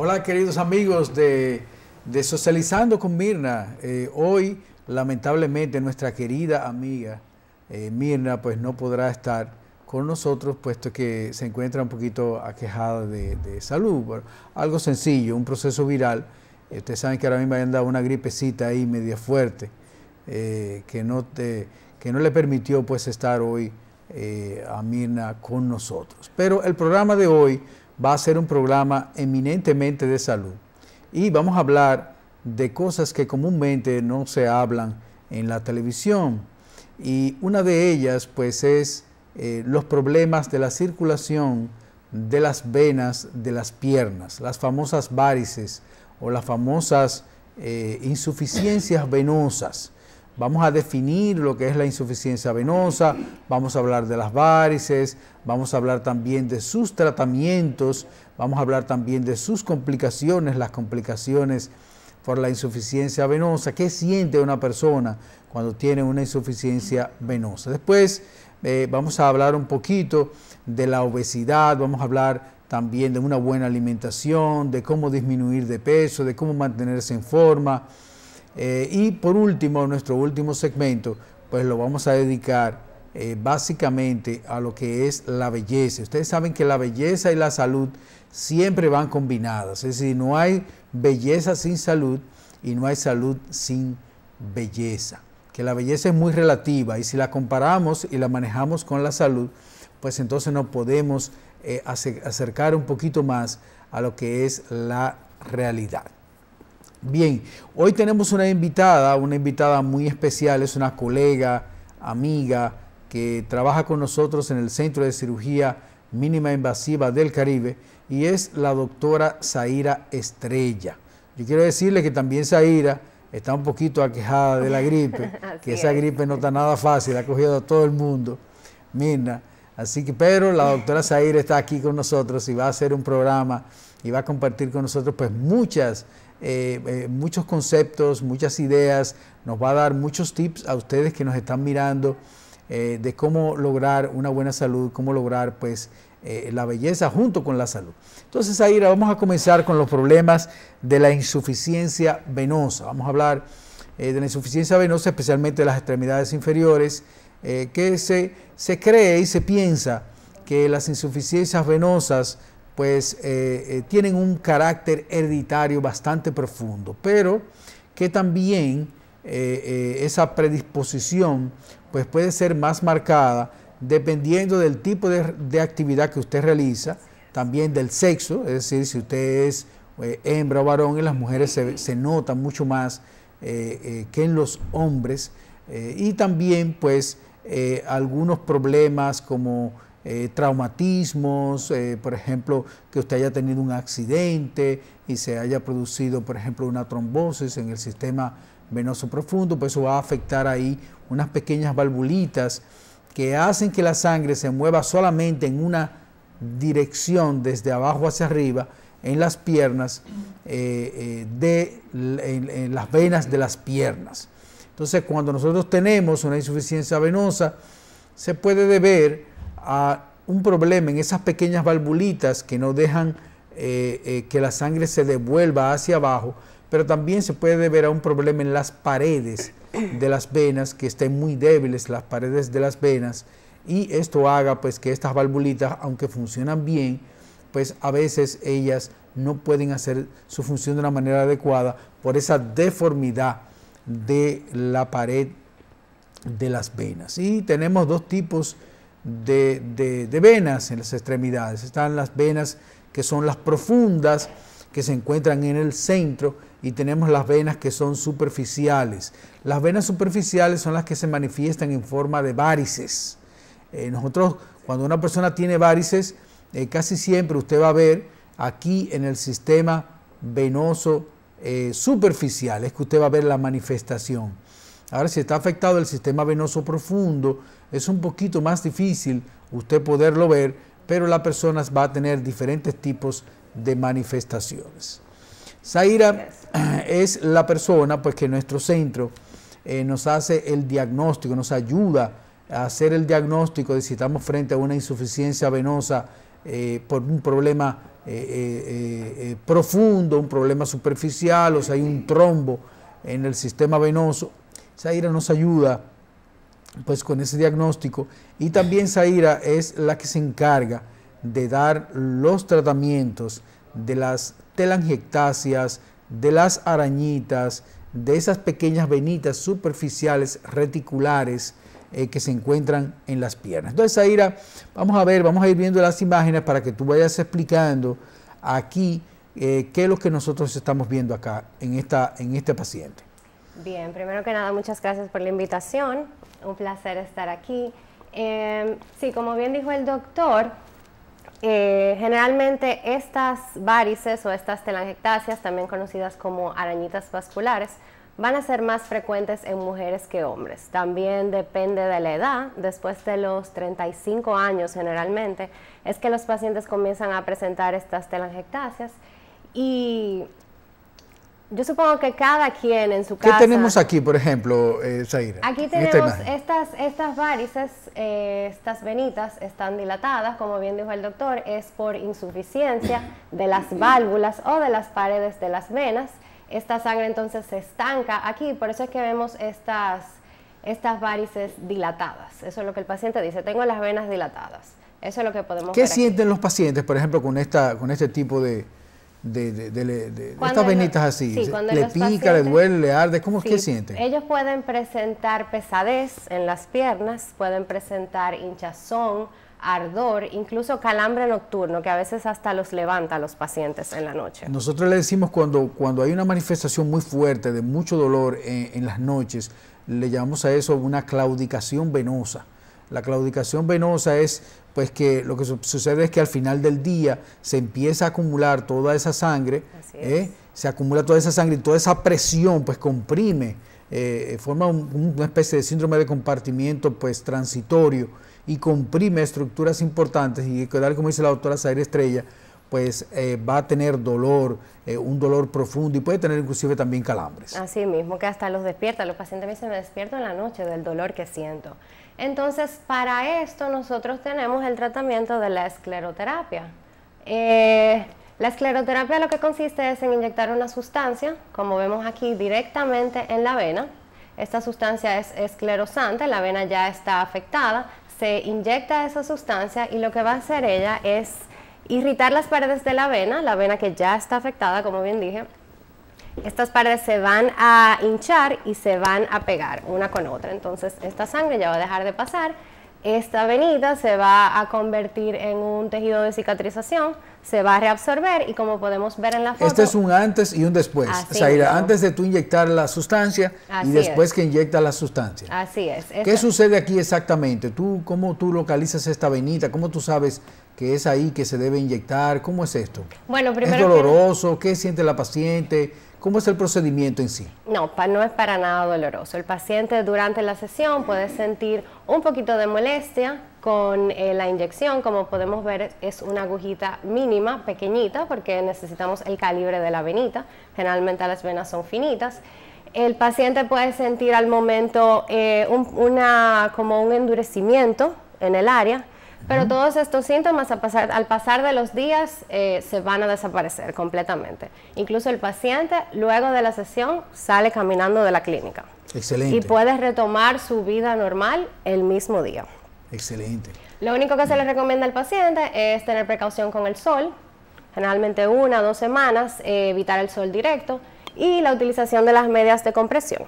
Hola queridos amigos de, Socializando con Mirna. Eh, hoy lamentablemente nuestra querida amiga eh, Mirna pues no podrá estar con nosotros puesto que se encuentra un poquito aquejada de, de salud. algo sencillo, un proceso viral. Eh, ustedes saben que ahora mismo hayan dado una gripecita ahí media fuerte que, no te, que no le permitió pues estar hoy a Mirna con nosotros. Pero el programa de hoy va a ser un programa eminentemente de salud. Y vamos a hablar de cosas que comúnmente no se hablan en la televisión. Y una de ellas, pues, es eh, los problemas de la circulación de las venas de las piernas, las famosas varices o las famosas eh, insuficiencias venosas. Vamos a definir lo que es la insuficiencia venosa, vamos a hablar de las varices, vamos a hablar también de sus tratamientos, vamos a hablar también de sus complicaciones, las complicaciones por la insuficiencia venosa, qué siente una persona cuando tiene una insuficiencia venosa. Después eh, vamos a hablar un poquito de la obesidad, vamos a hablar también de una buena alimentación, de cómo disminuir de peso, de cómo mantenerse en forma, eh, y por último, nuestro último segmento, pues lo vamos a dedicar eh, básicamente a lo que es la belleza. Ustedes saben que la belleza y la salud siempre van combinadas, es decir, no hay belleza sin salud y no hay salud sin belleza. Que la belleza es muy relativa y si la comparamos y la manejamos con la salud, pues entonces nos podemos eh, acercar un poquito más a lo que es la realidad. Bien, hoy tenemos una invitada, una invitada muy especial, es una colega, amiga, que trabaja con nosotros en el Centro de Cirugía Mínima Invasiva del Caribe y es la doctora Zaira Estrella. Yo quiero decirle que también Zaira está un poquito aquejada de la gripe, que esa gripe no está nada fácil, ha cogido a todo el mundo. Mirna, Así que, pero la doctora Zaira está aquí con nosotros y va a hacer un programa y va a compartir con nosotros pues muchas eh, eh, muchos conceptos, muchas ideas, nos va a dar muchos tips a ustedes que nos están mirando eh, de cómo lograr una buena salud, cómo lograr pues la belleza junto con la salud. Entonces ahí vamos a comenzar con los problemas de la insuficiencia venosa. Vamos a hablar de la insuficiencia venosa, especialmente de las extremidades inferiores, que se, se cree y se piensa que las insuficiencias venosas pues eh, eh, tienen un carácter hereditario bastante profundo, pero que también eh, esa predisposición pues puede ser más marcada dependiendo del tipo de, actividad que usted realiza, también del sexo, es decir, si usted es hembra o varón, en las mujeres se, se nota mucho más que en los hombres, y también pues algunos problemas como eh, traumatismos, eh, por ejemplo, que usted haya tenido un accidente y se haya producido, por ejemplo, una trombosis en el sistema venoso profundo, pues eso va a afectar ahí unas pequeñas valvulitas que hacen que la sangre se mueva solamente en una dirección desde abajo hacia arriba en las piernas, eh, de, en, las venas de las piernas. Entonces, cuando nosotros tenemos una insuficiencia venosa, se puede deber un problema en esas pequeñas valvulitas que no dejan eh, eh, que la sangre se devuelva hacia abajo, pero también se puede deber a un problema en las paredes de las venas, que estén muy débiles las paredes de las venas, y esto haga pues que estas valvulitas, aunque funcionan bien, pues a veces ellas no pueden hacer su función de una manera adecuada por esa deformidad de la pared de las venas. Y tenemos dos tipos de, venas en las extremidades. Están las venas que son las profundas, que se encuentran en el centro, y tenemos las venas que son superficiales. Las venas superficiales son las que se manifiestan en forma de varices. Eh, nosotros, cuando una persona tiene varices, eh, casi siempre usted va a ver aquí en el sistema venoso eh, superficial, es que usted va a ver la manifestación. Ahora, si está afectado el sistema venoso profundo, es un poquito más difícil usted poderlo ver, pero la persona va a tener diferentes tipos de manifestaciones. Zaira es la persona pues, que nuestro centro eh, nos hace el diagnóstico, nos ayuda a hacer el diagnóstico de si estamos frente a una insuficiencia venosa eh, por un problema eh, profundo, un problema superficial, o si hay un trombo en el sistema venoso. Zaira nos ayuda pues con ese diagnóstico. Y también Zaira es la que se encarga de dar los tratamientos de las telangiectasias, de las arañitas, de esas pequeñas venitas superficiales reticulares eh, que se encuentran en las piernas. Entonces, Zaira, vamos a ver, vamos a ir viendo las imágenes para que tú vayas explicando aquí eh, qué es lo que nosotros estamos viendo acá en, esta, en este paciente. Bien, primero que nada, muchas gracias por la invitación. Un placer estar aquí. Em, sí, como bien dijo el doctor, eh, generalmente estas varices o estas telangiectasias, también conocidas como arañitas vasculares, van a ser más frecuentes en mujeres que hombres. También depende de la edad, después de los 35 años generalmente, es que los pacientes comienzan a presentar estas telangiectasias y yo supongo que cada quien en su casa. ¿Qué tenemos aquí, por ejemplo, eh, Aquí este tenemos estas, estas varices, eh, estas venitas están dilatadas, como bien dijo el doctor, es por insuficiencia de las válvulas o de las paredes de las venas. Esta sangre entonces se estanca aquí, por eso es que vemos estas, estas varices dilatadas. Eso es lo que el paciente dice, tengo las venas dilatadas. Eso es lo que podemos ¿Qué sienten los pacientes, por ejemplo, con, esta, con este tipo de, de, de, estas venitas así? ¿Le pica, le duele, le arde? ¿Cómo es que sienten? Ellos pueden presentar pesadez en las piernas, pueden presentar hinchazón, ardor, incluso calambre nocturno, que a veces hasta los levanta a los pacientes en la noche. Nosotros le decimos cuando, cuando hay una manifestación muy fuerte de mucho dolor en, en las noches, le llamamos a eso una claudicación venosa. La claudicación venosa es pues que lo que sucede es que al final del día se empieza a acumular toda esa sangre, ¿eh? se acumula toda esa sangre y toda esa presión pues comprime, eh, forma una especie de síndrome de compartimiento pues transitorio y comprime estructuras importantes y tal como dice la doctora Zaire Estrella, pues eh, va a tener dolor, un dolor profundo y puede tener inclusive también calambres. Así mismo, que hasta los despierta, los pacientes me dicen, me despierto en la noche del dolor que siento. Entonces, para esto nosotros tenemos el tratamiento de la escleroterapia. Eh, la escleroterapia lo que consiste es en inyectar una sustancia, como vemos aquí, directamente en la vena. Esta sustancia es esclerosante, la vena ya está afectada, se inyecta esa sustancia y lo que va a hacer ella es irritar las paredes de la vena, la vena que ya está afectada, como bien dije, estas paredes se van a hinchar y se van a pegar una con otra. Entonces esta sangre ya va a dejar de pasar. Esta venita se va a convertir en un tejido de cicatrización, se va a reabsorber y como podemos ver en la foto... Este es un antes y un después. antes de tú inyectar la sustancia y después que inyecta la sustancia. Así es. ¿Qué este sucede aquí exactamente? ¿Tú, ¿Cómo tú localizas esta venita? ¿Cómo tú sabes que es ahí que se debe inyectar? ¿Cómo es esto? Bueno, primero... ¿Es doloroso? ¿Qué siente la paciente? ¿Cómo es el procedimiento en sí? No, no es para nada doloroso. El paciente durante la sesión puede sentir un poquito de molestia con eh, la inyección. Como podemos ver, es una agujita mínima, pequeñita, porque necesitamos el calibre de la venita. Generalmente las venas son finitas. El paciente puede sentir al momento eh, una, como un endurecimiento en el área pero todos estos síntomas al pasar, de los días eh, se van a desaparecer completamente. Incluso el paciente luego de la sesión sale caminando de la clínica. Excelente. Y puede retomar su vida normal el mismo día. Excelente. Lo único que se le recomienda al paciente es tener precaución con el sol, generalmente una o dos semanas, eh, evitar el sol directo y la utilización de las medias de compresión.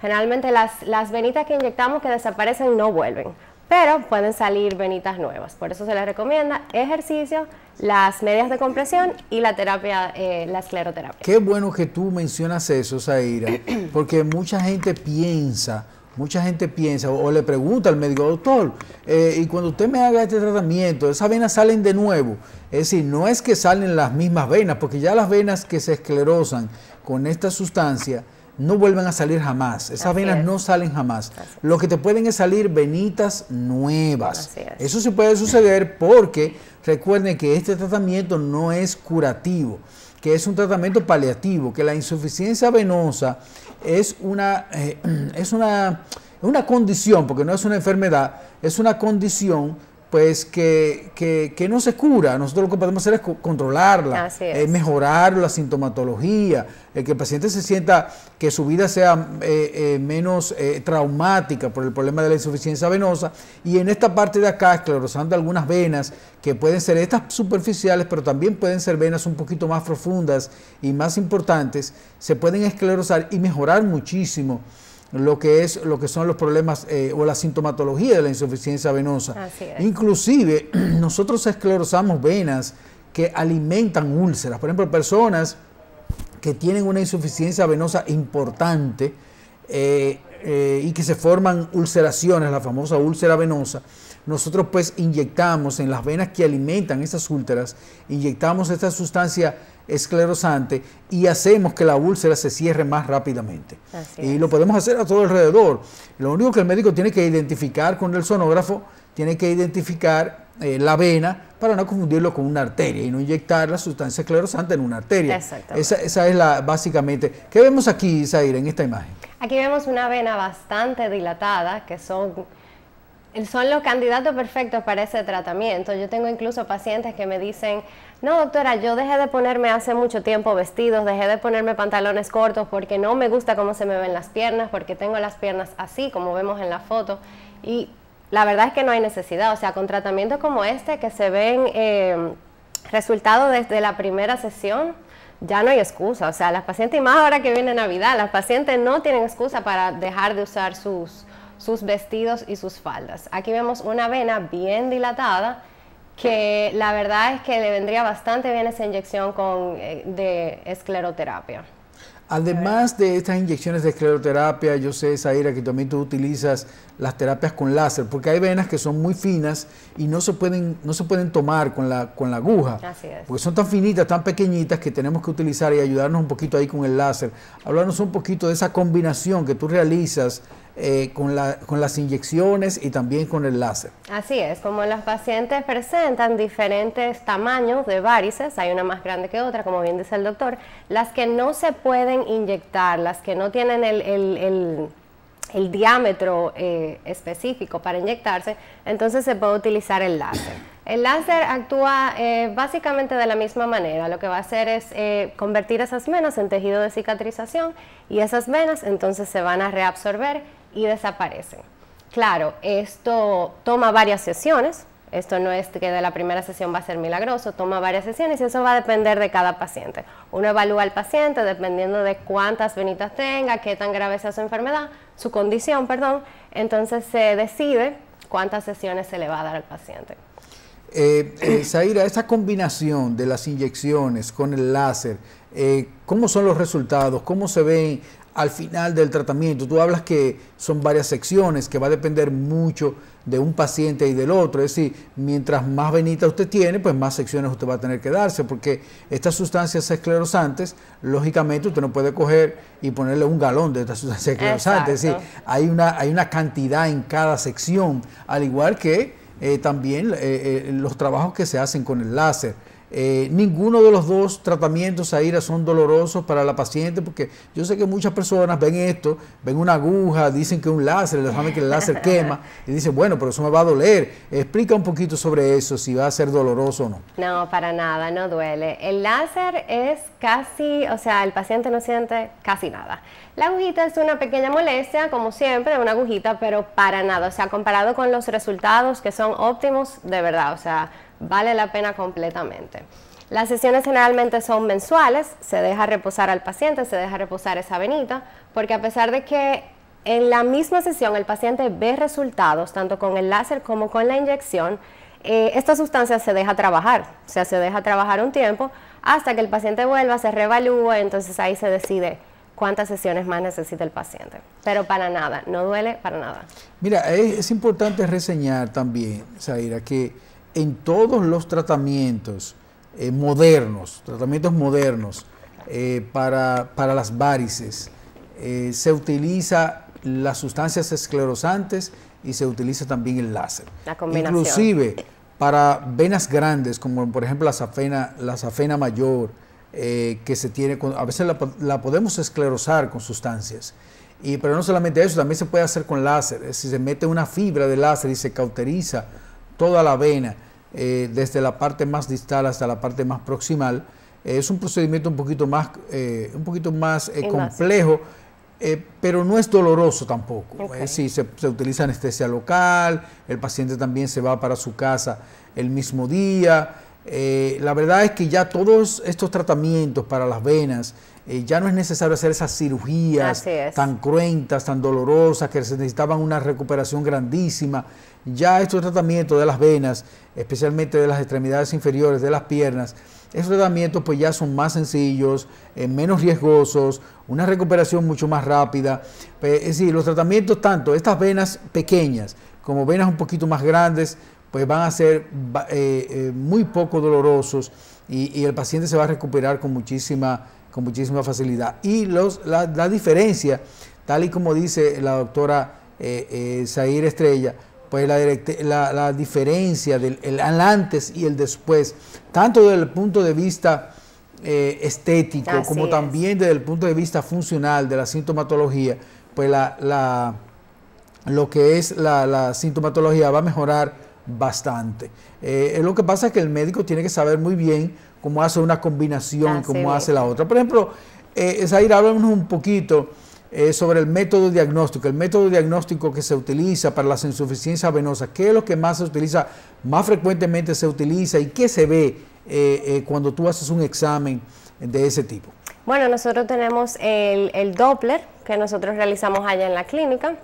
Generalmente las venitas que inyectamos que desaparecen no vuelven pero pueden salir venitas nuevas. Por eso se les recomienda ejercicio, las medias de compresión y la terapia, eh, la escleroterapia. Qué bueno que tú mencionas eso, Zaira, porque mucha gente piensa, mucha gente piensa o, le pregunta al médico, doctor, eh, y cuando usted me haga este tratamiento, esas venas salen de nuevo. Es decir, no es que salen las mismas venas, porque ya las venas que se esclerosan con esta sustancia, no vuelven a salir jamás. Esas venas no salen jamás. Lo que te pueden es salir venitas nuevas. Eso sí puede suceder porque recuerden que este tratamiento no es curativo, que es un tratamiento paliativo, que la insuficiencia venosa es una, eh, es una, una condición, porque no es una enfermedad, es una condición pues que, que, no se cura. Nosotros lo que podemos hacer es controlarla, eh, es. mejorar la sintomatología, que el paciente se sienta que su vida sea eh, eh, menos traumática por el problema de la insuficiencia venosa. Y en esta parte de acá, esclerosando algunas venas, que pueden ser estas superficiales, pero también pueden ser venas un poquito más profundas y más importantes, se pueden esclerosar y mejorar muchísimo lo que es lo que son los problemas eh, o la sintomatología de la insuficiencia venosa. Inclusive nosotros esclerosamos venas que alimentan úlceras. Por ejemplo, personas que tienen una insuficiencia venosa importante eh, eh, y que se forman ulceraciones, la famosa úlcera venosa nosotros pues inyectamos en las venas que alimentan esas úlceras, inyectamos esta sustancia esclerosante y hacemos que la úlcera se cierre más rápidamente. y lo podemos hacer a todo alrededor. Lo único que el médico tiene que identificar con el sonógrafo, tiene que identificar eh, la vena para no confundirlo con una arteria y no inyectar la sustancia esclerosante en una arteria. Esa, esa es la básicamente. ¿Qué vemos aquí, Zaire, en esta imagen? Aquí vemos una vena bastante dilatada, que son son los candidatos perfectos para ese tratamiento. Yo tengo incluso pacientes que me dicen, no doctora, yo dejé de ponerme hace mucho tiempo vestidos, dejé de ponerme pantalones cortos porque no me gusta cómo se me ven las piernas, porque tengo las piernas así como vemos en la foto. Y la verdad es que no hay necesidad, o sea, con tratamientos como este que se ven em, resultados desde la primera sesión, ya no hay excusa. O sea, las pacientes, y más ahora que viene Navidad, las pacientes no tienen excusa para dejar de usar sus, sus vestidos y sus faldas. Aquí vemos una vena bien dilatada que la verdad es que le vendría bastante bien esa inyección con, eh, de escleroterapia. Además de estas inyecciones de escleroterapia, yo sé, Zaira, que también tú utilizas las terapias con láser, porque hay venas que son muy finas y no se pueden, no se pueden tomar con la, con la aguja. Así Porque son tan finitas, tan pequeñitas, que tenemos que utilizar y ayudarnos un poquito ahí con el láser. Hablarnos un poquito de esa combinación que tú realizas eh, con, la, con, las inyecciones y también con el láser. Así es, como las pacientes presentan diferentes tamaños de varices, hay una más grande que otra, como bien dice el doctor, las que no se pueden inyectar, las que no tienen el, diámetro eh, específico para inyectarse, entonces se puede utilizar el láser. El láser actúa eh, básicamente de la misma manera, lo que va a hacer es convertir esas venas en tejido de cicatrización y esas venas entonces se van a reabsorber y desaparecen. Claro, esto toma varias sesiones, esto no es que de la primera sesión va a ser milagroso, toma varias sesiones y eso va a depender de cada paciente. Uno evalúa al paciente dependiendo de cuántas venitas tenga, qué tan grave sea su enfermedad, su condición, perdón, entonces se decide cuántas sesiones se le va a dar al paciente. Eh, eh Zaira, esa combinación de las inyecciones con el láser, eh, ¿cómo son los resultados? ¿Cómo se ven al final del tratamiento. Tú hablas que son varias secciones, que va a depender mucho de un paciente y del otro. Es decir, mientras más venita usted tiene, pues más secciones usted va a tener que darse, porque estas sustancias esclerosantes, lógicamente usted no puede coger y ponerle un galón de estas sustancias esclerosantes. Es decir, hay una, hay una cantidad en cada sección, al igual que eh, también eh, eh, los trabajos que se hacen con el láser eh, ninguno de los dos tratamientos a ira son dolorosos para la paciente porque yo sé que muchas personas ven esto, ven una aguja, dicen que un láser, les saben que el láser quema y dicen, bueno, pero eso me va a doler. Explica un poquito sobre eso, si va a ser doloroso o no. No, para nada, no duele. El láser es casi, o sea, el paciente no siente casi nada. La agujita es una pequeña molestia, como siempre, una agujita, pero para nada. O sea, comparado con los resultados que son óptimos, de verdad, o sea, vale la pena completamente. Las sesiones generalmente son mensuales, se deja reposar al paciente, se deja reposar esa venita, porque a pesar de que en la misma sesión el paciente ve resultados, tanto con el láser como con la inyección, eh, esta sustancia se deja trabajar, o sea, se deja trabajar un tiempo hasta que el paciente vuelva, se revalúa, entonces ahí se decide cuántas sesiones más necesita el paciente. Pero para nada, no duele para nada. Mira, es, es importante reseñar también, Zaira, que en todos los tratamientos eh, modernos, tratamientos modernos eh, para, las varices, eh, se utiliza las sustancias esclerosantes y se utiliza también el láser. La combinación. Inclusive para venas grandes, como por ejemplo la safena, mayor, que se tiene, a veces la, podemos esclerosar con sustancias. Y, pero no solamente eso, también se puede hacer con láser. Si se mete una fibra de láser y se cauteriza toda la vena. Eh, desde la parte más distal hasta la parte más proximal. Eh, es un procedimiento un poquito más, eh, un poquito más complejo, pero no es doloroso tampoco. se, se, utiliza anestesia local, el paciente también se va para su casa el mismo día. la verdad es que ya todos estos tratamientos para las venas, eh, ya no es necesario hacer esas cirugías tan cruentas, tan dolorosas, que se necesitaban una recuperación grandísima. Ya estos tratamientos de las venas, especialmente de las extremidades inferiores, de las piernas, esos tratamientos pues ya son más sencillos, eh, menos riesgosos, una recuperación mucho más rápida. Pues, es decir, los tratamientos tanto, estas venas pequeñas como venas un poquito más grandes, pues van a ser eh, muy poco dolorosos y el paciente se va a recuperar con muchísima con muchísima facilidad. Y los, la, diferencia, tal y como dice la doctora eh, eh Estrella, pues la, diferencia del el, antes y el después, tanto desde el punto de vista eh, estético como también desde el punto de vista funcional de la sintomatología, pues la, la lo que es la, sintomatología va a mejorar bastante. Eh, lo que pasa es que el médico tiene que saber muy bien cómo hace una combinación, cómo hace la otra. Por ejemplo, eh, Zahir, háblanos un poquito eh, sobre el método diagnóstico, el método diagnóstico que se utiliza para las insuficiencias venosas. ¿Qué es lo que más se utiliza, más frecuentemente se utiliza y qué se ve eh, cuando tú haces un examen de ese tipo? Bueno, nosotros tenemos el, el Doppler que nosotros realizamos allá en la clínica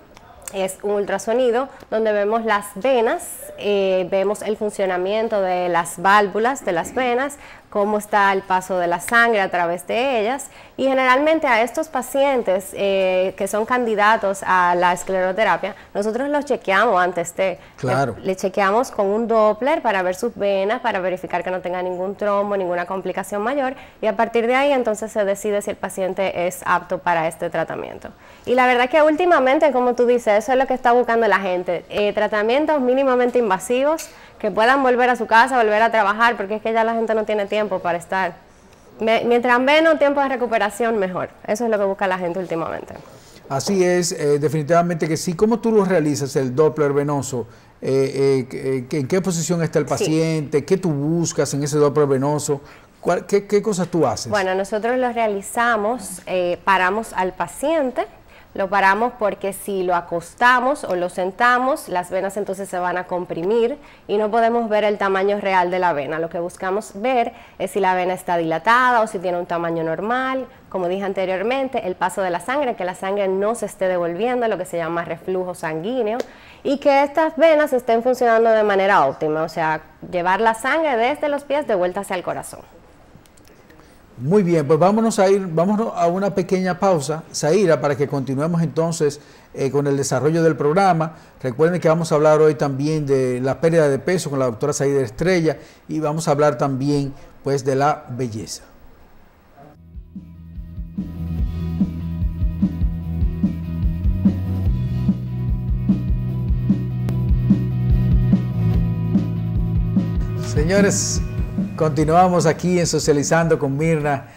es un ultrasonido donde vemos las venas, eh, vemos el funcionamiento de las válvulas de las venas, cómo está el paso de la sangre a través de ellas. Y generalmente a estos pacientes eh, que son candidatos a la escleroterapia, nosotros los chequeamos antes de... Claro. Le, chequeamos con un Doppler para ver sus venas, para verificar que no tenga ningún trombo, ninguna complicación mayor. Y a partir de ahí entonces se decide si el paciente es apto para este tratamiento. Y la verdad que últimamente, como tú dices, eso es lo que está buscando la gente. Eh, tratamientos mínimamente invasivos que puedan volver a su casa, volver a trabajar, porque es que ya la gente no tiene tiempo para estar. mientras menos tiempo de recuperación, mejor. Eso es lo que busca la gente últimamente. Así es, eh, definitivamente que sí. ¿Cómo tú lo realizas el Doppler venoso? Eh, eh, ¿En qué posición está el paciente? ¿Qué tú buscas en ese Doppler venoso? ¿Qué, qué, cosas tú haces? Bueno, nosotros lo realizamos, paramos al paciente lo paramos porque si lo acostamos o lo sentamos, las venas entonces se van a comprimir y no podemos ver el tamaño real de la vena. Lo que buscamos ver es si la vena está dilatada o si tiene un tamaño normal. Como dije anteriormente, el paso de la sangre, que la sangre no se esté devolviendo, lo que se llama reflujo sanguíneo, y que estas venas estén funcionando de manera óptima, o sea, llevar la sangre desde los pies de vuelta hacia el corazón. Muy bien, pues vámonos a ir, vámonos a una pequeña pausa, Zaira, para que continuemos entonces eh, con el desarrollo del programa. Recuerden que vamos a hablar hoy también de la pérdida de peso con la doctora Zaira Estrella y vamos a hablar también pues de la belleza. Señores, Continuamos aquí en Socializando con Mirna,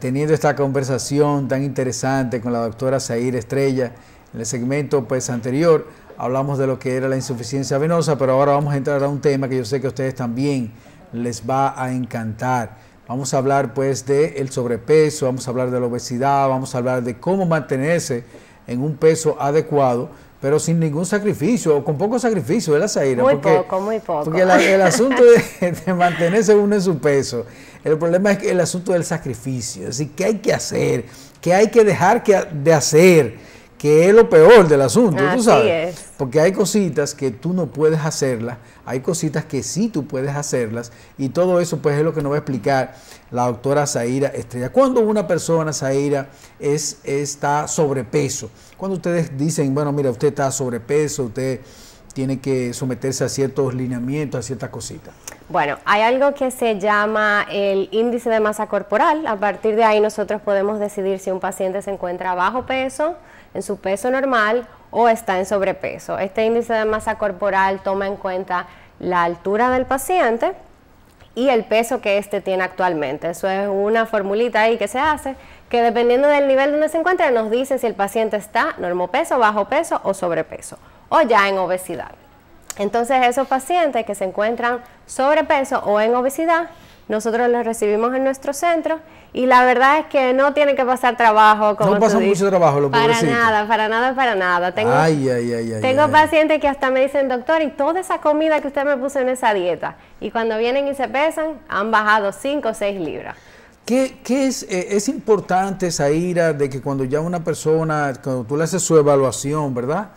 teniendo esta conversación tan interesante con la doctora Zair Estrella. En el segmento pues, anterior hablamos de lo que era la insuficiencia venosa, pero ahora vamos a entrar a un tema que yo sé que a ustedes también les va a encantar. Vamos a hablar pues del el sobrepeso, vamos a hablar de la obesidad, vamos a hablar de cómo mantenerse en un peso adecuado pero sin ningún sacrificio, o con poco sacrificio, ¿verdad, Zaira? Muy porque, poco, muy poco. Porque el asunto de, mantenerse uno en su peso, el problema es el asunto del sacrificio, es decir, ¿qué hay que hacer? ¿Qué hay que dejar que, de hacer? que es lo peor del asunto, tú sabes. Porque hay cositas que tú no puedes hacerlas, hay cositas que sí tú puedes hacerlas, y todo eso pues es lo que nos va a explicar la doctora Zaira Estrella. Cuando una persona, Zaira, es, está sobrepeso, cuando ustedes dicen, bueno, mira, usted está sobrepeso, usted tiene que someterse a ciertos lineamientos, a ciertas cositas. Bueno, hay algo que se llama el índice de masa corporal. A partir de ahí nosotros podemos decidir si un paciente se encuentra bajo peso, en su peso normal o está en sobrepeso. Este índice de masa corporal toma en cuenta la altura del paciente y el peso que éste tiene actualmente. Eso es una formulita ahí que se hace que dependiendo del nivel donde se encuentra nos dice si el paciente está normopeso, bajo peso o sobrepeso o ya en obesidad. Entonces esos pacientes que se encuentran sobrepeso o en obesidad nosotros los recibimos en nuestro centro y la verdad es que no tienen que pasar trabajo. Como no pasan mucho trabajo, lo Para nada, para nada, para nada. Tengo, ay, pacientes que hasta me dicen, doctor, y toda esa comida que usted me puso en esa dieta. Y cuando vienen y se pesan, han bajado 5 o 6 libras. ¿Qué, es, eh, es importante esa ira de que cuando ya una persona, cuando tú le haces su evaluación, ¿verdad?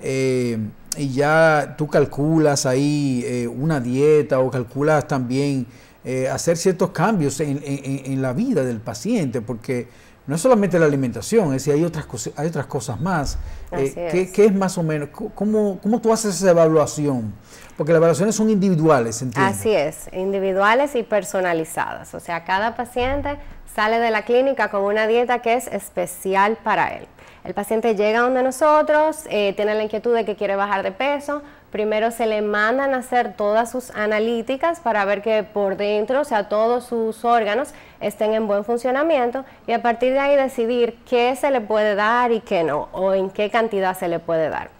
Eh, y ya tú calculas ahí eh, una dieta o calculas también eh, hacer ciertos cambios en, la vida del paciente, porque no es solamente la alimentación, es decir, hay otras, hay otras cosas más. Eh, ¿qué, es más o menos? ¿Cómo, tú haces esa evaluación? Porque las evaluaciones son individuales, ¿entiendes? Así es, individuales y personalizadas. O sea, cada paciente sale de la clínica con una dieta que es especial para él. El paciente llega a donde nosotros, eh, tiene la inquietud de que quiere bajar de peso, Primero se le mandan a hacer todas sus analíticas para ver que por dentro, o sea, todos sus órganos estén en buen funcionamiento y a partir de ahí decidir qué se le puede dar y qué no, o en qué cantidad se le puede dar.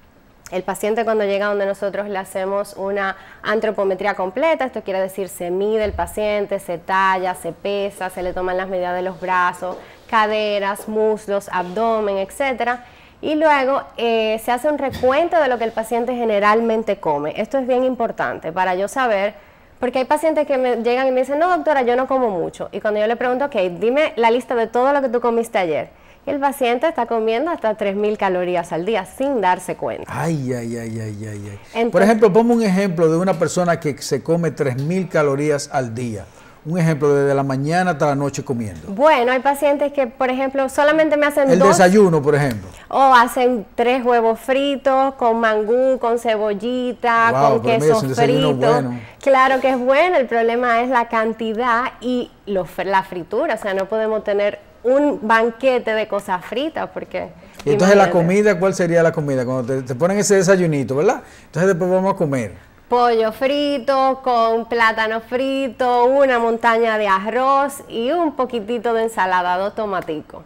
El paciente cuando llega donde nosotros le hacemos una antropometría completa, esto quiere decir se mide el paciente, se talla, se pesa, se le toman las medidas de los brazos, caderas, muslos, abdomen, etc., y luego eh, se hace un recuento de lo que el paciente generalmente come. Esto es bien importante para yo saber, porque hay pacientes que me llegan y me dicen, no doctora, yo no como mucho. Y cuando yo le pregunto, ok, dime la lista de todo lo que tú comiste ayer. el paciente está comiendo hasta 3.000 calorías al día sin darse cuenta. Ay, ay, ay, ay, ay. ay. Por ejemplo, pongo un ejemplo de una persona que se come 3.000 calorías al día un ejemplo, desde la mañana hasta la noche comiendo? Bueno, hay pacientes que, por ejemplo, solamente me hacen El desayuno, por ejemplo. O hacen tres huevos fritos con mangú, con cebollita, con queso frito. Claro que es bueno, el problema es la cantidad y la fritura, o sea, no podemos tener un banquete de cosas fritas porque... entonces la comida, ¿cuál sería la comida? Cuando te ponen ese desayunito, ¿verdad? Entonces después vamos a comer pollo frito con plátano frito, una montaña de arroz y un poquitito de ensalada, dos tomaticos.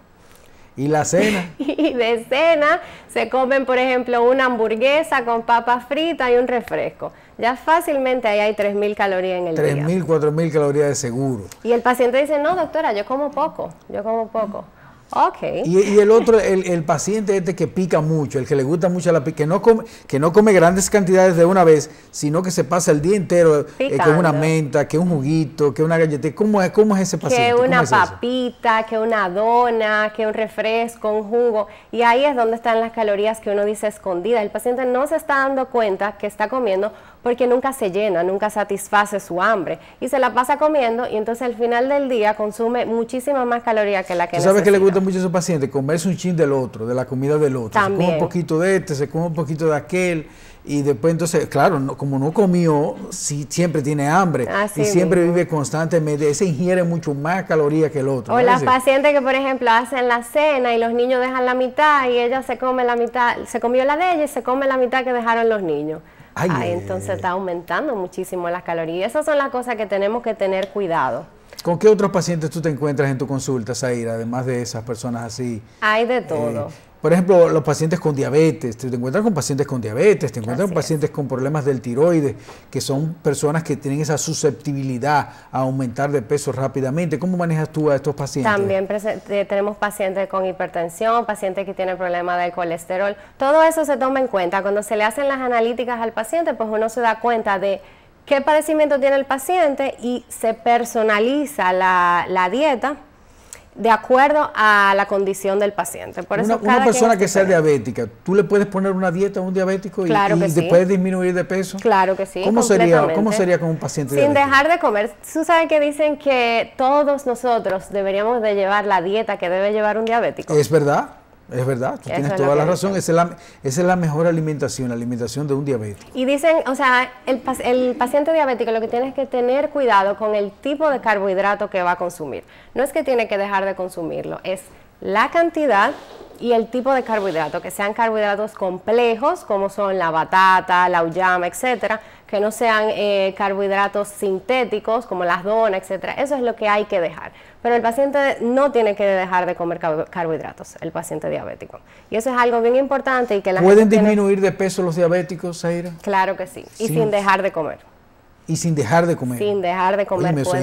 ¿Y la cena? y de cena se comen, por ejemplo, una hamburguesa con papas fritas y un refresco. Ya fácilmente ahí hay 3.000 calorías en el Tres día. 3.000, 4.000 calorías de seguro. Y el paciente dice, no, doctora, yo como poco, yo como poco. Okay. Y, y, el otro, el, el, paciente este que pica mucho, el que le gusta mucho la pica, que no come, que no come grandes cantidades de una vez, sino que se pasa el día entero eh, con una menta, que un juguito, que una galletita. ¿Cómo es, cómo es ese paciente? Que una papita, que una dona, que un refresco, un jugo. Y ahí es donde están las calorías que uno dice escondidas. El paciente no se está dando cuenta que está comiendo porque nunca se llena, nunca satisface su hambre y se la pasa comiendo y entonces al final del día consume muchísima más caloría que la que ¿Tú ¿Sabes que le gusta mucho a esos pacientes? Comerse un chin del otro, de la comida del otro. Se come un poquito de este, se come un poquito de aquel y después entonces, claro, como no comió, sí, siempre tiene hambre y siempre vive constantemente, Ese ingiere mucho más calorías que el otro. O las pacientes que, por ejemplo, hacen la cena y los niños dejan la mitad y ella se come la mitad, se comió la de ella y se come la mitad que dejaron los niños. Ah, entonces está aumentando muchísimo las calorías. Esas son las cosas que tenemos que tener cuidado. ¿Con qué otros pacientes tú te encuentras en tu consulta, Zaira, además de esas personas así? Hay de eh, todo. Por ejemplo, los pacientes con diabetes, te encuentras con pacientes con diabetes, te encuentras con pacientes con problemas del tiroides, que son personas que tienen esa susceptibilidad a aumentar de peso rápidamente. ¿Cómo manejas tú a estos pacientes? También tenemos pacientes con hipertensión, pacientes que tienen problemas de colesterol. Todo eso se toma en cuenta. Cuando se le hacen las analíticas al paciente, pues uno se da cuenta de qué padecimiento tiene el paciente y se personaliza la, la dieta de acuerdo a la condición del paciente. Por una, persona que sea diabética, ¿tú le puedes poner una dieta a un diabético y, claro y disminuir de peso? Claro que sí. ¿Cómo, sería, ¿cómo sería con un paciente Sin dejar de comer. Tú sabes que dicen que todos nosotros deberíamos de llevar la dieta que debe llevar un diabético. Es verdad. Es verdad, tú tienes toda la razón. Esa es la, mejor alimentación, la alimentación de un diabético. Y dicen, o sea, el, el paciente diabético lo que tiene es que tener cuidado con el tipo de carbohidrato que va a consumir. No es que tiene que dejar de consumirlo, es la cantidad y el tipo de carbohidrato, que sean carbohidratos complejos como son la batata, la uyama, etcétera, que no sean eh, carbohidratos sintéticos como las donas, etcétera. Eso es lo que hay que dejar. Pero el paciente no tiene que dejar de comer carbohidratos, el paciente diabético. Y eso es algo bien importante y que la ¿Pueden disminuir de peso los diabéticos, Zaira? Claro que sí, y sin dejar de comer. Y sin dejar de comer. Sin dejar de comer. es Eso es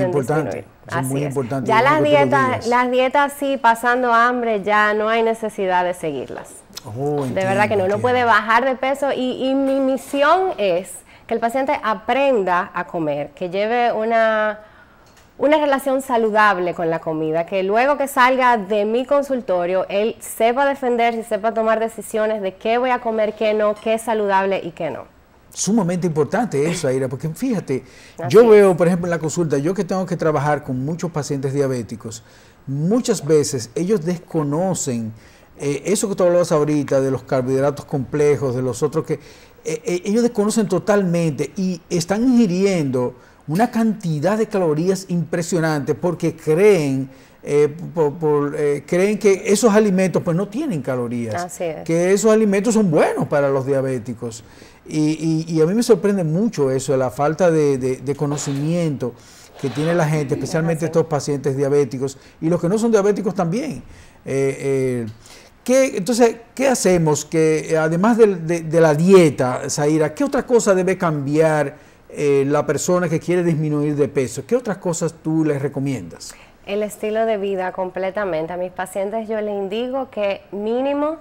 muy importante. Ya las dietas, las dietas sí, pasando hambre, ya no hay necesidad de seguirlas. Oh, de verdad que no, uno puede bajar de peso y, mi misión es que el paciente aprenda a comer, que lleve una, una relación saludable con la comida, que luego que salga de mi consultorio, él sepa defenderse y sepa tomar decisiones de qué voy a comer, qué no, qué es saludable y qué no sumamente importante eso, Aira, porque fíjate, yo veo, por ejemplo, en la consulta, yo que tengo que trabajar con muchos pacientes diabéticos, muchas veces ellos desconocen eh, eso que tú hablabas ahorita de los carbohidratos complejos, de los otros que eh, eh, ellos desconocen totalmente y están ingiriendo una cantidad de calorías impresionante porque creen creen que esos alimentos pues no tienen calorías, que esos alimentos son buenos para los diabéticos. Y, a mí me sorprende mucho eso, la falta de, conocimiento que tiene la gente, especialmente estos pacientes diabéticos y los que no son diabéticos también. Eh, eh, entonces, ¿qué hacemos? Que eh, además de, la dieta, Zaira, ¿qué otra cosa debe cambiar la persona que quiere disminuir de peso? ¿Qué otras cosas tú les recomiendas? El estilo de vida completamente. A mis pacientes yo les indigo que mínimo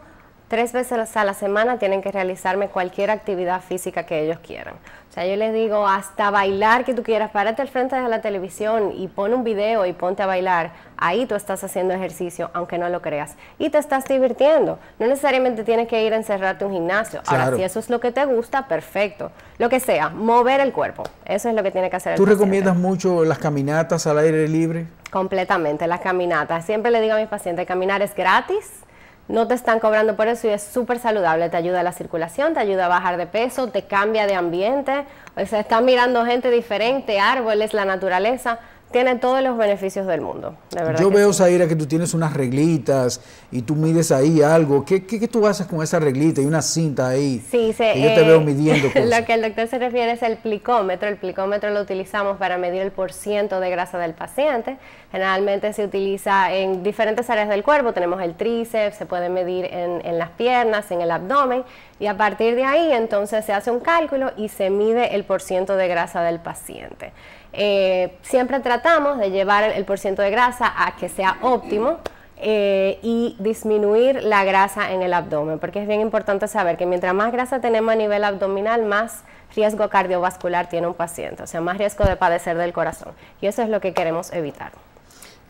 tres veces a la semana tienen que realizarme cualquier actividad física que ellos quieran. O sea, yo les digo, hasta bailar que tú quieras, párate al frente de la televisión y pon un video y ponte a bailar. Ahí tú estás haciendo ejercicio, aunque no lo creas. Y te estás divirtiendo. No necesariamente tienes que ir a encerrarte un gimnasio. Ahora, si eso es lo que te gusta, perfecto. Lo que sea, mover el cuerpo. Eso es lo que tiene que hacer ¿Tú recomiendas mucho las caminatas al aire libre? Completamente, las caminatas. Siempre le digo a mis pacientes, caminar es gratis no te están cobrando por eso y es súper saludable. Te ayuda a la circulación, te ayuda a bajar de peso, te cambia de ambiente. O sea, están mirando gente diferente, árboles, la naturaleza tiene todos los beneficios del mundo. Yo veo, sí. Zaira, que tú tienes unas reglitas y tú mides ahí algo. ¿Qué, qué, qué tú haces con esa reglita y una cinta ahí? Sí, sí. yo te eh, veo midiendo. Lo que el doctor se refiere es el plicómetro. El plicómetro lo utilizamos para medir el porciento de grasa del paciente. Generalmente se utiliza en diferentes áreas del cuerpo. Tenemos el tríceps, se puede medir en, en las piernas, en el abdomen. Y a partir de ahí entonces se hace un cálculo y se mide el porciento de grasa del paciente. Eh, siempre tratamos de llevar el, porcentaje porciento de grasa a que sea óptimo, eh, y disminuir la grasa en el abdomen, porque es bien importante saber que mientras más grasa tenemos a nivel abdominal, más riesgo cardiovascular tiene un paciente, o sea, más riesgo de padecer del corazón. Y eso es lo que queremos evitar.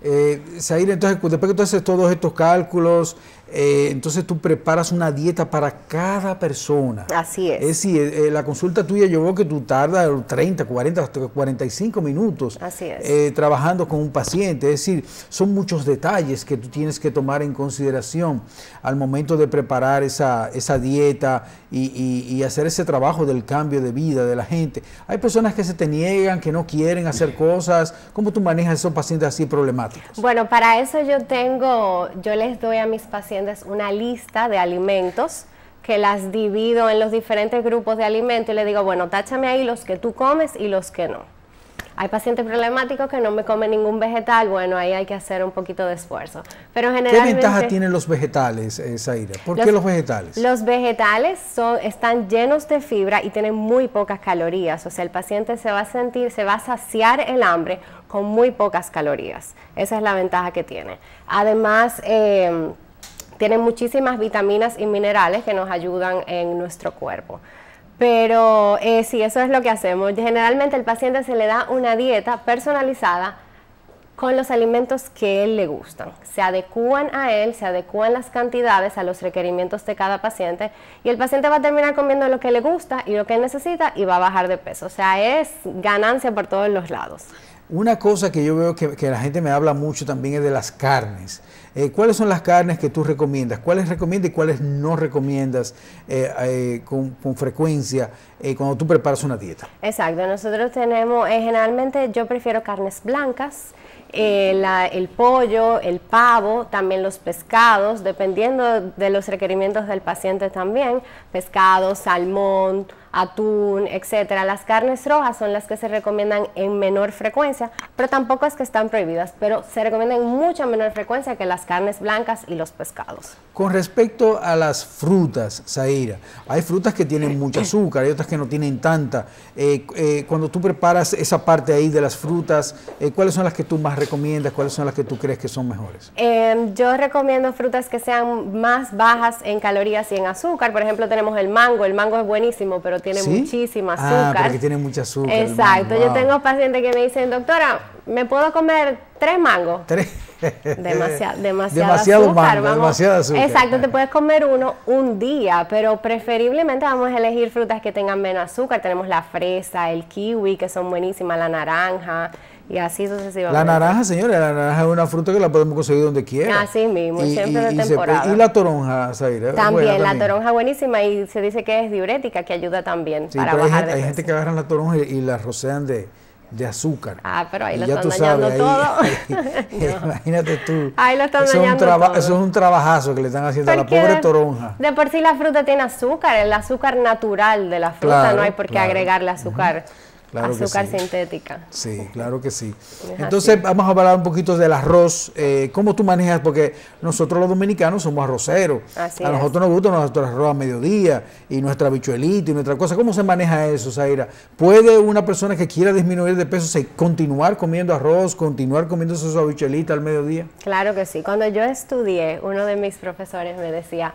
Eh, entonces, después que tú haces todos estos cálculos, eh, entonces tú preparas una dieta para cada persona. Así es. Es decir, eh, eh, la consulta tuya llevó que tú tardas 30, 40, hasta 45 minutos trabajando con un paciente. Es decir, son muchos detalles que tú tienes que tomar en consideración al momento de preparar esa, dieta y, hacer ese trabajo del cambio de vida de la gente. Hay personas que se te niegan, que no quieren hacer cosas. ¿Cómo tú manejas esos pacientes así problemáticos? Bueno, para eso yo tengo, yo les doy a mis pacientes es una lista de alimentos que las divido en los diferentes grupos de alimentos y le digo, bueno, táchame ahí los que tú comes y los que no. Hay pacientes problemáticos que no me comen ningún vegetal, bueno, ahí hay que hacer un poquito de esfuerzo. Pero generalmente, ¿Qué ventaja tienen los vegetales, eh, Zaira? ¿Por qué los vegetales? Los vegetales son, están llenos de fibra y tienen muy pocas calorías, o sea, el paciente se va a sentir, se va a saciar el hambre con muy pocas calorías. Esa es la ventaja que tiene. Además, eh, tiene muchísimas vitaminas y minerales que nos ayudan en nuestro cuerpo. Pero si eh, sí, eso es lo que hacemos. Generalmente el paciente se le da una dieta personalizada con los alimentos que él le gustan. Se adecúan a él, se adecúan las cantidades a los requerimientos de cada paciente y el paciente va a terminar comiendo lo que le gusta y lo que necesita y va a bajar de peso. O sea, es ganancia por todos los lados. Una cosa que yo veo que la gente me habla mucho también es de las carnes. Eh, cuáles son las carnes que tú recomiendas, cuáles recomiendas y cuáles no recomiendas eh, eh, con, frecuencia cuando tú preparas una dieta. Exacto, nosotros tenemos, generalmente yo prefiero carnes blancas. el pollo, el pavo, también los pescados, dependiendo de los requerimientos del paciente también, pescado, salmón, atún, etcétera. Las carnes rojas son las que se recomiendan en menor frecuencia, pero tampoco es que están prohibidas, pero se recomiendan en mucha menor frecuencia que las carnes blancas y los pescados. Con respecto a las frutas, Zaira, hay frutas que tienen mucho azúcar, y otras que no tienen tanta. Eh, eh, cuando tú preparas esa parte ahí de las frutas, eh, ¿cuáles son las que tú más recomiendas? ¿Cuáles son las que tú crees que son mejores? Em, yo recomiendo frutas que sean más bajas en calorías y en azúcar. Por ejemplo, tenemos el mango. El mango es buenísimo, pero tiene muchísima ah, azúcar. Ah, porque tiene mucha azúcar. Exacto. Yo tengo pacientes que me dicen, doctora, ¿me puedo comer tres mangos? Tres. demasiado, demasiado azúcar. demasiado azúcar. Exacto, te puedes comer uno un día, pero preferiblemente vamos a elegir frutas que tengan menos azúcar. Tenemos la fresa, el kiwi, que son buenísimas, la naranja y así sucesivamente. La naranja, señores, la naranja es una fruta que la podemos conseguir donde quiera. Así mismo, y, siempre de temporada. y la toronja, También, también, la toronja buenísima y se dice que es diurética, que ayuda también para bajar hay, hay gente que agarran la toronja y, la rocean de, de azúcar. Ah, pero ahí lo están dañando todo. Imagínate tú. Ahí lo están eso es un Eso es un trabajazo que le están haciendo a la pobre toronja. De por sí la fruta tiene azúcar, el azúcar natural de la fruta, no hay por qué agregarle azúcar azúcar sintética. Sí, claro que sí. Entonces vamos a hablar un poquito del arroz, eh, cómo tú manejas, porque nosotros los dominicanos somos arroceros. a nosotros nos gusta nuestro arroz a mediodía y nuestra bichuelita y nuestra cosa. ¿Cómo se maneja eso, Zaira? ¿Puede una persona que quiera disminuir de peso seguir continuar comiendo arroz, continuar comiendo su bichuelita al mediodía? Claro que sí. Cuando yo estudié, uno de mis profesores me decía,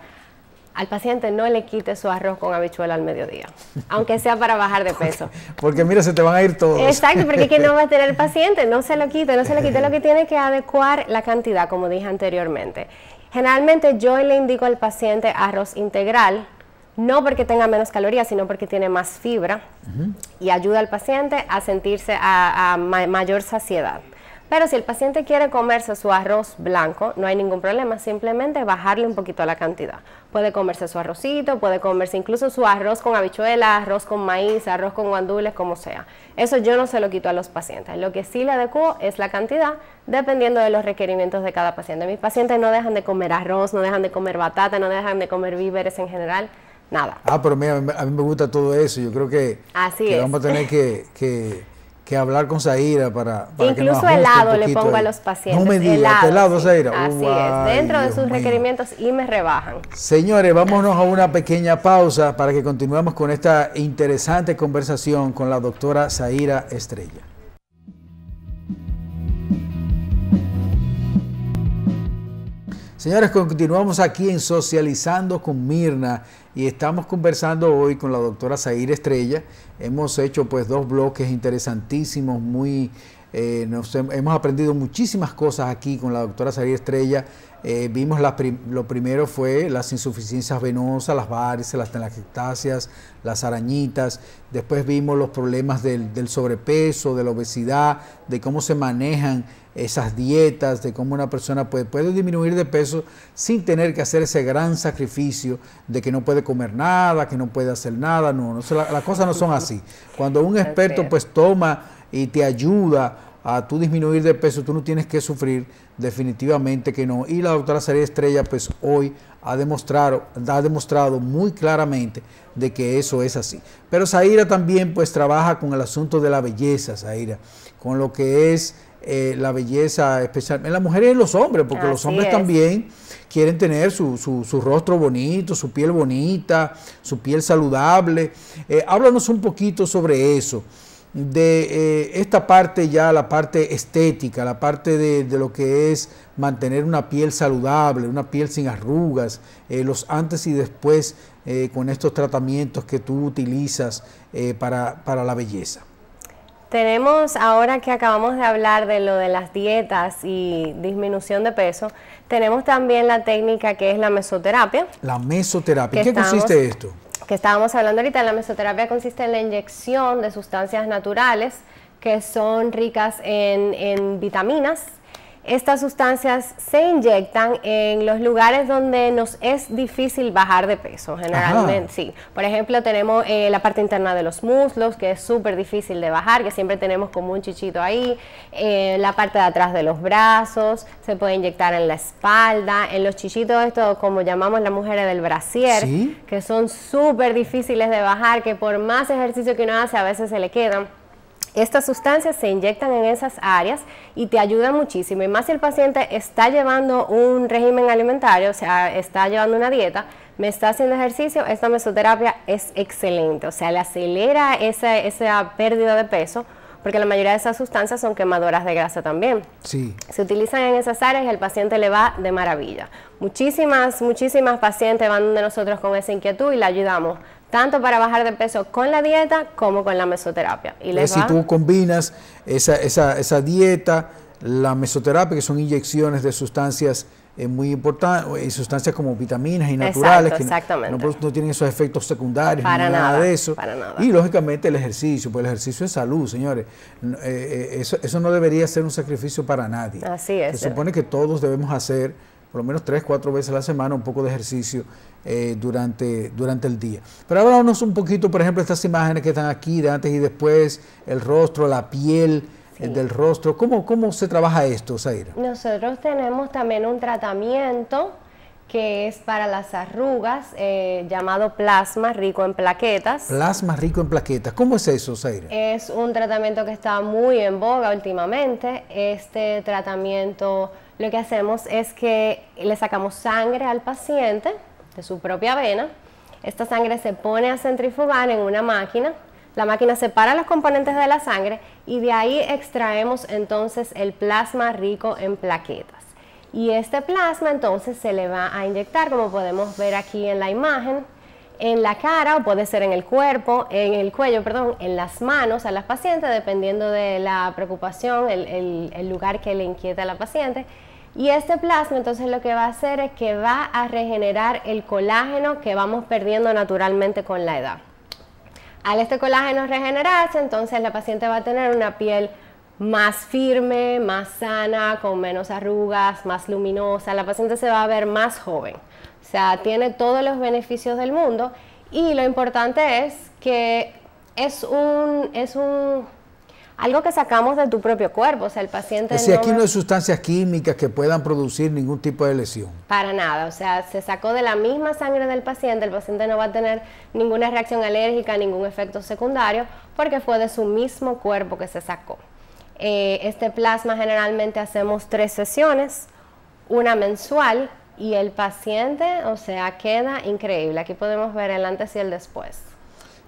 al paciente no le quite su arroz con habichuela al mediodía, aunque sea para bajar de peso. Porque, mira, se te van a ir todos. Exacto, porque es que no va a tener el paciente, no se lo quite, no se lo quite, lo que tiene que adecuar la cantidad, como dije anteriormente. Generalmente yo le indico al paciente arroz integral, no porque tenga menos calorías, sino porque tiene más fibra y ayuda al paciente a sentirse a, mayor saciedad. Pero si el paciente quiere comerse su arroz blanco, no hay ningún problema, simplemente bajarle un poquito la cantidad. Puede comerse su arrocito, puede comerse incluso su arroz con habichuela, arroz con maíz, arroz con guandules, como sea. Eso yo no se lo quito a los pacientes. Lo que sí le adecuo es la cantidad, dependiendo de los requerimientos de cada paciente. Mis pacientes no dejan de comer arroz, no dejan de comer batata, no dejan de comer víveres en general nada. Ah, pero a mí me gusta todo eso. Yo creo que, vamos a tener que, que hablar con Zaira para, Incluso helado le pongo a los pacientes. No me digas, helado, Así es, dentro de sus requerimientos y me rebajan. Señores, vámonos a una pequeña pausa para que continuemos con esta interesante conversación con la doctora Zaira Estrella. Señores, continuamos aquí en Socializando con Mirna y estamos conversando hoy con la doctora Zahir Estrella. Hemos hecho pues dos bloques interesantísimos, muy eh, nos, hemos aprendido muchísimas cosas aquí con la doctora Zahir Estrella eh, vimos lo primero fue las insuficiencias venosas, las varices, las telangiectasias, las arañitas. Después vimos los problemas del, sobrepeso, de la obesidad, de cómo se manejan esas dietas, de cómo una persona puede, puede disminuir de peso sin tener que hacer ese gran sacrificio de que no puede comer nada, que no puede hacer nada. No, las cosas no son así. Cuando un experto pues toma y te ayuda a tú disminuir de peso, tú no tienes que sufrir Definitivamente que no. Y la doctora serie Estrella, pues hoy ha demostrado, ha demostrado muy claramente de que eso es así. Pero Zaira también, pues trabaja con el asunto de la belleza, Zaira, con lo que es eh, la belleza especial en las mujeres y en los hombres, porque los hombres también quieren tener su, su, rostro bonito, su piel bonita, su piel saludable. Eh, háblanos un poquito sobre eso de eh, esta parte ya, la parte estética, la parte de, lo que es mantener una piel saludable, una piel sin arrugas, eh, los antes y después eh, con estos tratamientos que tú utilizas para, la belleza. Tenemos, ahora que acabamos de hablar de lo de las dietas y disminución de peso, tenemos también la técnica que es la mesoterapia. La mesoterapia. ¿En qué consiste esto? que estábamos hablando ahorita, la mesoterapia consiste en la inyección de sustancias naturales que son ricas en, en vitaminas, estas sustancias se inyectan en los lugares donde nos es difícil bajar de peso, generalmente, sí. Por ejemplo, tenemos eh, la parte interna de los muslos, que es súper difícil de bajar, que siempre tenemos como un chichito ahí, eh, la parte de atrás de los brazos, se puede inyectar en la espalda, en los chichitos esto como llamamos las mujeres del brasier, que son súper difíciles de bajar, que por más ejercicio que uno hace a veces se le quedan. Estas sustancias se inyectan en esas áreas y te ayudan muchísimo. Y más si el paciente está llevando un régimen alimentario, o sea, está llevando una dieta, me está haciendo ejercicio, esta mesoterapia es excelente. O sea, le acelera esa, pérdida de peso porque la mayoría de esas sustancias son quemadoras de grasa también. Sí. Se utilizan en esas áreas y el paciente le va de maravilla. Muchísimas, muchísimas pacientes van de nosotros con esa inquietud y le ayudamos tanto para bajar de peso con la dieta como con la mesoterapia. Y si tú combinas esa, dieta, la mesoterapia, que son inyecciones de sustancias eh, muy importantes, eh, sustancias como vitaminas y naturales, que no, tienen esos efectos secundarios, ni nada, de eso. Y lógicamente el ejercicio, pues el ejercicio es salud, señores. Eh, eso, eso no debería ser un sacrificio para nadie. Así es. Se supone que todos debemos hacer por lo menos tres, cuatro veces a la semana, un poco de ejercicio eh, durante, durante el día. Pero háblanos un poquito, por ejemplo, estas imágenes que están aquí de antes y después, el rostro, la piel, del rostro. ¿Cómo, ¿Cómo se trabaja esto, Zaira? Nosotros tenemos también un tratamiento que es para las arrugas, eh, llamado plasma rico en plaquetas. Plasma rico en plaquetas. ¿Cómo es eso, Zaira? Es un tratamiento que está muy en boga últimamente. Este tratamiento lo que hacemos es que le sacamos sangre al paciente de su propia vena. Esta sangre se pone a centrifugar en una máquina. La máquina separa los componentes de la sangre y de ahí extraemos entonces el plasma rico en plaquetas. Y este plasma entonces se le va a inyectar, como podemos ver aquí en la imagen, en la cara o puede ser en el cuerpo, en el cuello, perdón, en las manos a las pacientes, dependiendo de la preocupación, el, el lugar que le inquieta a la paciente y este plasma entonces lo que va a hacer es que va a regenerar el colágeno que vamos perdiendo naturalmente con la edad. Al este colágeno regenerarse, entonces la paciente va a tener una piel más firme, más sana, con menos arrugas, más luminosa. La paciente se va a ver más joven. O sea, tiene todos los beneficios del mundo y lo importante es que es un, es un algo que sacamos de tu propio cuerpo, o sea, el paciente... si aquí no hay sustancias químicas que puedan producir ningún tipo de lesión. Para nada, o sea, se sacó de la misma sangre del paciente, el paciente no va a tener ninguna reacción alérgica, ningún efecto secundario, porque fue de su mismo cuerpo que se sacó. Eh, este plasma generalmente hacemos tres sesiones, una mensual, y el paciente, o sea, queda increíble. Aquí podemos ver el antes y el después.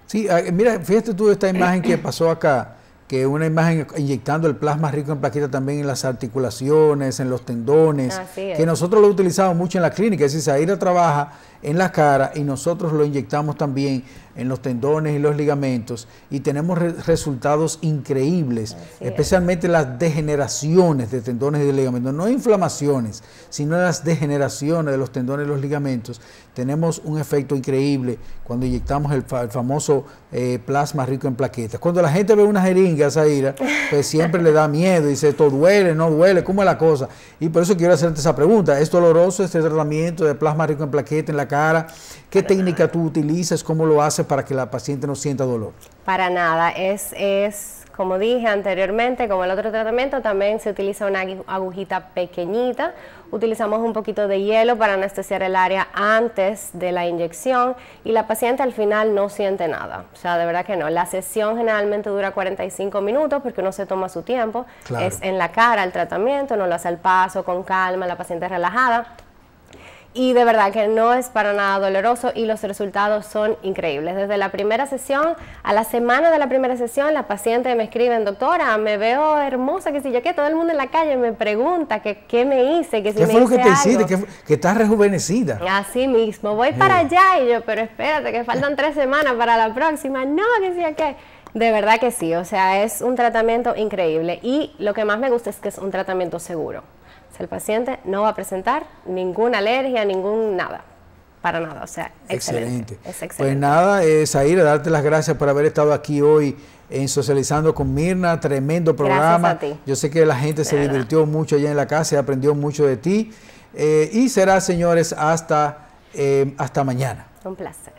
Sí, ah, mira, fíjate tú esta imagen que pasó acá que una imagen inyectando el plasma rico en plaquita también en las articulaciones, en los tendones, que nosotros lo utilizamos mucho en la clínica, es decir, Zaira trabaja en la cara y nosotros lo inyectamos también en los tendones y los ligamentos y tenemos resultados increíbles, especialmente las degeneraciones de tendones y de ligamentos, no inflamaciones, sino las degeneraciones de los tendones y los ligamentos. Tenemos un efecto increíble cuando inyectamos el, famoso eh, plasma rico en plaquetas. Cuando la gente ve una jeringa, ira pues siempre le da miedo, y dice, esto duele, no duele, ¿cómo es la cosa? Y por eso quiero hacerte esa pregunta, ¿es doloroso este tratamiento de plasma rico en plaquetas en la cara? cara. ¿Qué técnica tú utilizas? ¿Cómo lo haces para que la paciente no sienta dolor? Para nada, es, es como dije anteriormente, como el otro tratamiento, también se utiliza una agujita pequeñita. Utilizamos un poquito de hielo para anestesiar el área antes de la inyección y la paciente al final no siente nada. O sea, de verdad que no. La sesión generalmente dura 45 minutos porque uno se toma su tiempo. Es en la cara el tratamiento, no lo hace al paso, con calma, la paciente relajada y de verdad que no es para nada doloroso y los resultados son increíbles. Desde la primera sesión, a la semana de la primera sesión, las pacientes me escriben, doctora, me veo hermosa, que si yo que todo el mundo en la calle me pregunta que qué me hice, que si ¿Qué me fue lo que te hiciste? Que, estás rejuvenecida. Así mismo, voy para allá y yo, pero espérate, que faltan tres semanas para la próxima. No, que si yo qué. De verdad que sí, o sea, es un tratamiento increíble y lo que más me gusta es que es un tratamiento seguro el paciente no va a presentar ninguna alergia, ningún nada. Para nada, o sea, excelente. Pues nada, es a darte las gracias por haber estado aquí hoy en Socializando con Mirna, tremendo programa. A ti. Yo sé que la gente se divirtió mucho allá en la casa y aprendió mucho de ti. Eh, y será, señores, hasta, eh, hasta mañana. Un placer.